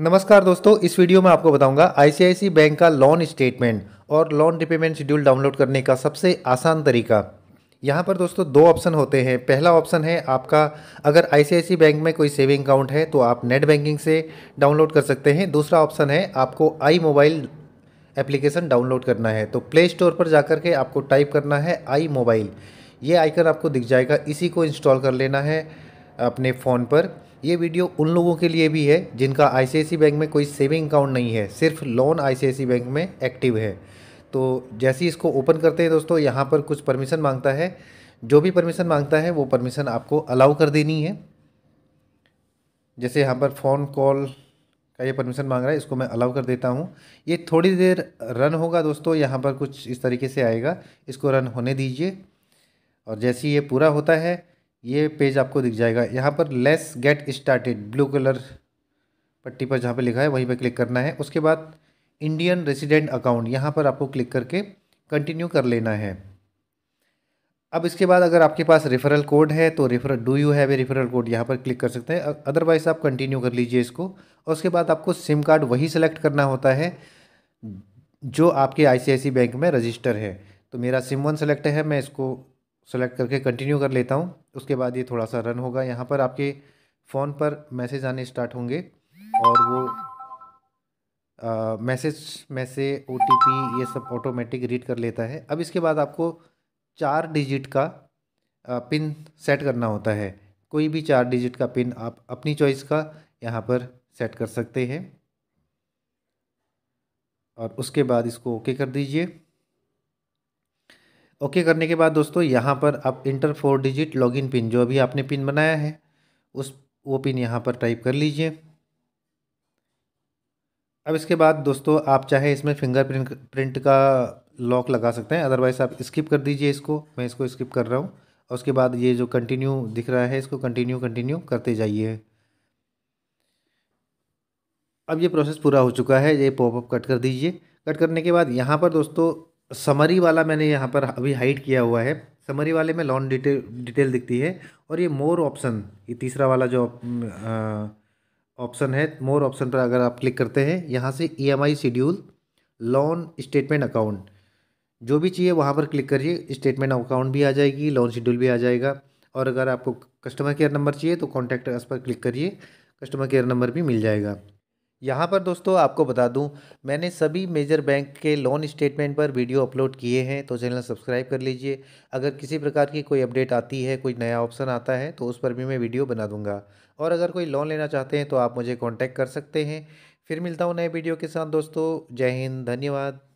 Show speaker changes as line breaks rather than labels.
नमस्कार दोस्तों इस वीडियो में आपको बताऊंगा आईसीआईसी बैंक का लोन स्टेटमेंट और लोन रिपेमेंट शेड्यूल डाउनलोड करने का सबसे आसान तरीका यहाँ पर दोस्तों दो ऑप्शन होते हैं पहला ऑप्शन है आपका अगर आईसीआईसी बैंक में कोई सेविंग अकाउंट है तो आप नेट बैंकिंग से डाउनलोड कर सकते हैं दूसरा ऑप्शन है आपको आई मोबाइल एप्लीकेशन डाउनलोड करना है तो प्ले स्टोर पर जाकर के आपको टाइप करना है आई मोबाइल ये आइकन आपको दिख जाएगा इसी को इंस्टॉल कर लेना है अपने फ़ोन पर ये वीडियो उन लोगों के लिए भी है जिनका आई बैंक में कोई सेविंग अकाउंट नहीं है सिर्फ लोन आई बैंक में एक्टिव है तो जैसे ही इसको ओपन करते हैं दोस्तों यहाँ पर कुछ परमिशन मांगता है जो भी परमिशन मांगता है वो परमिशन आपको अलाउ कर देनी है जैसे यहाँ पर फ़ोन कॉल का ये परमिशन मांग रहा है इसको मैं अलाउ कर देता हूँ ये थोड़ी देर रन होगा दोस्तों यहाँ पर कुछ इस तरीके से आएगा इसको रन होने दीजिए और जैसे ही ये पूरा होता है ये पेज आपको दिख जाएगा यहाँ पर let's get started blue colour पट्टी पर जहाँ पे लिखा है वहीं पे क्लिक करना है उसके बाद इंडियन रेसिडेंट अकाउंट यहाँ पर आपको क्लिक करके कंटिन्यू कर लेना है अब इसके बाद अगर आपके पास रेफरल कोड है तो referral do you have a referral code यहाँ पर क्लिक कर सकते हैं अदरवाइज़ आप कंटिन्यू कर लीजिए इसको और उसके बाद आपको सिम कार्ड वही सेलेक्ट करना होता है जो आपके आई बैंक में रजिस्टर है तो मेरा सिम वन सेलेक्ट है मैं इसको सेलेक्ट करके कंटिन्यू कर लेता हूँ उसके बाद ये थोड़ा सा रन होगा यहाँ पर आपके फ़ोन पर मैसेज आने स्टार्ट होंगे और वो मैसेज में से ओ ये सब ऑटोमेटिक रीड कर लेता है अब इसके बाद आपको चार डिजिट का पिन सेट करना होता है कोई भी चार डिजिट का पिन आप अपनी चॉइस का यहाँ पर सेट कर सकते हैं और उसके बाद इसको ओके कर दीजिए ओके करने के बाद दोस्तों यहाँ पर आप enter four digit login pin जो अभी आपने पिन बनाया है उस वो पिन यहाँ पर टाइप कर लीजिए अब इसके बाद दोस्तों आप चाहे इसमें फिंगर प्रिंट प्रिंट का लॉक लगा सकते हैं अदरवाइज़ आप स्किप कर दीजिए इसको मैं इसको स्किप कर रहा हूँ और उसके बाद ये जो कंटिन्यू दिख रहा है इसको कंटिन्यू कंटिन्यू करते जाइए अब ये प्रोसेस पूरा हो चुका है ये पॉपअप कट कर दीजिए कट करने के बाद यहाँ पर दोस्तों समरी वाला मैंने यहाँ पर अभी हाइड किया हुआ है समरी वाले में लॉन डिटेल डिटेल दिखती है और ये मोर ऑप्शन ये तीसरा वाला जो ऑप्शन है मोर ऑप्शन पर अगर आप क्लिक करते हैं यहाँ से E M I schedule loan statement account जो भी चाहिए वहाँ पर क्लिक करिए स्टेटमेंट अकाउंट भी आ जाएगी लोन शेड्यूल भी आ जाएगा और अगर आपको कस्टमर केयर नंबर चाहिए तो कॉन्टैक्ट अस पर क्लिक करिए कस्टमर केयर नंबर भी मिल जाएगा यहाँ पर दोस्तों आपको बता दूँ मैंने सभी मेजर बैंक के लोन स्टेटमेंट पर वीडियो अपलोड किए हैं तो चैनल सब्सक्राइब कर लीजिए अगर किसी प्रकार की कोई अपडेट आती है कोई नया ऑप्शन आता है तो उस पर भी मैं वीडियो बना दूंगा और अगर कोई लोन लेना चाहते हैं तो आप मुझे कॉन्टैक्ट कर सकते हैं फिर मिलता हूँ नए वीडियो के साथ दोस्तों जय हिंद धन्यवाद